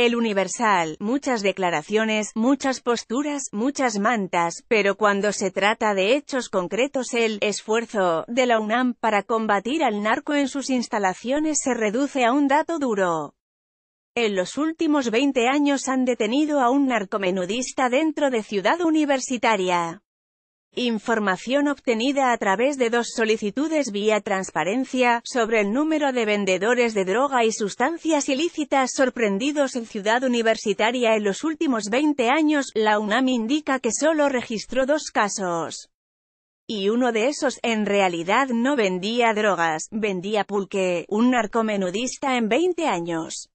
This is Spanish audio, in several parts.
El Universal, muchas declaraciones, muchas posturas, muchas mantas, pero cuando se trata de hechos concretos el esfuerzo de la UNAM para combatir al narco en sus instalaciones se reduce a un dato duro. En los últimos 20 años han detenido a un narcomenudista dentro de Ciudad Universitaria. Información obtenida a través de dos solicitudes vía transparencia, sobre el número de vendedores de droga y sustancias ilícitas sorprendidos en Ciudad Universitaria en los últimos 20 años, la UNAM indica que solo registró dos casos. Y uno de esos, en realidad no vendía drogas, vendía pulque, un narcomenudista en 20 años.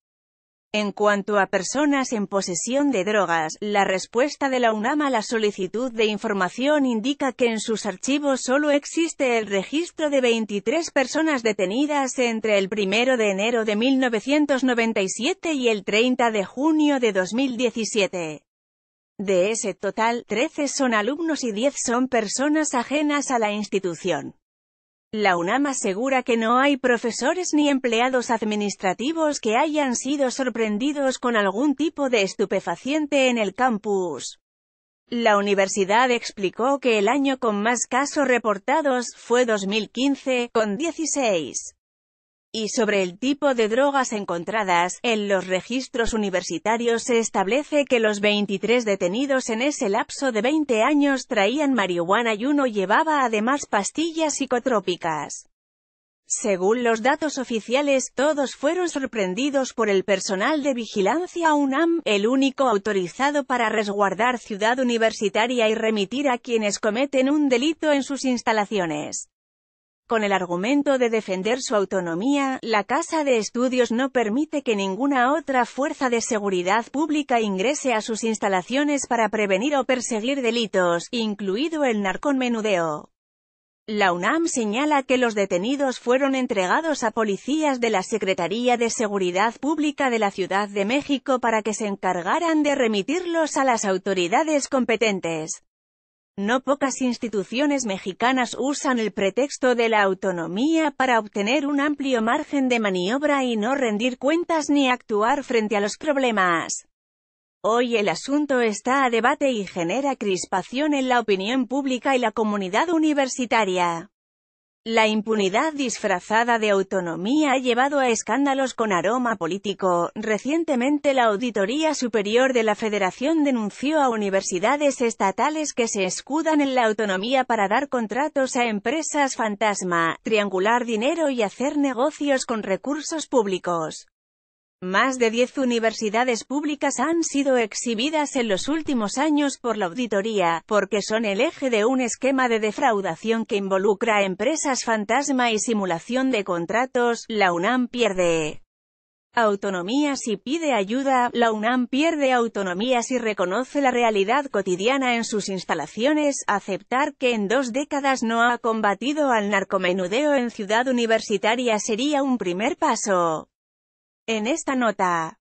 En cuanto a personas en posesión de drogas, la respuesta de la UNAM a la solicitud de información indica que en sus archivos solo existe el registro de 23 personas detenidas entre el 1 de enero de 1997 y el 30 de junio de 2017. De ese total, 13 son alumnos y 10 son personas ajenas a la institución. La UNAM asegura que no hay profesores ni empleados administrativos que hayan sido sorprendidos con algún tipo de estupefaciente en el campus. La universidad explicó que el año con más casos reportados fue 2015, con 16 y sobre el tipo de drogas encontradas. En los registros universitarios se establece que los 23 detenidos en ese lapso de 20 años traían marihuana y uno llevaba además pastillas psicotrópicas. Según los datos oficiales, todos fueron sorprendidos por el personal de vigilancia UNAM, el único autorizado para resguardar ciudad universitaria y remitir a quienes cometen un delito en sus instalaciones. Con el argumento de defender su autonomía, la Casa de Estudios no permite que ninguna otra fuerza de seguridad pública ingrese a sus instalaciones para prevenir o perseguir delitos, incluido el narcomenudeo. La UNAM señala que los detenidos fueron entregados a policías de la Secretaría de Seguridad Pública de la Ciudad de México para que se encargaran de remitirlos a las autoridades competentes. No pocas instituciones mexicanas usan el pretexto de la autonomía para obtener un amplio margen de maniobra y no rendir cuentas ni actuar frente a los problemas. Hoy el asunto está a debate y genera crispación en la opinión pública y la comunidad universitaria. La impunidad disfrazada de autonomía ha llevado a escándalos con aroma político. Recientemente la Auditoría Superior de la Federación denunció a universidades estatales que se escudan en la autonomía para dar contratos a empresas fantasma, triangular dinero y hacer negocios con recursos públicos. Más de 10 universidades públicas han sido exhibidas en los últimos años por la auditoría, porque son el eje de un esquema de defraudación que involucra empresas fantasma y simulación de contratos. La UNAM pierde autonomía si pide ayuda, la UNAM pierde autonomía si reconoce la realidad cotidiana en sus instalaciones, aceptar que en dos décadas no ha combatido al narcomenudeo en Ciudad Universitaria sería un primer paso. En esta nota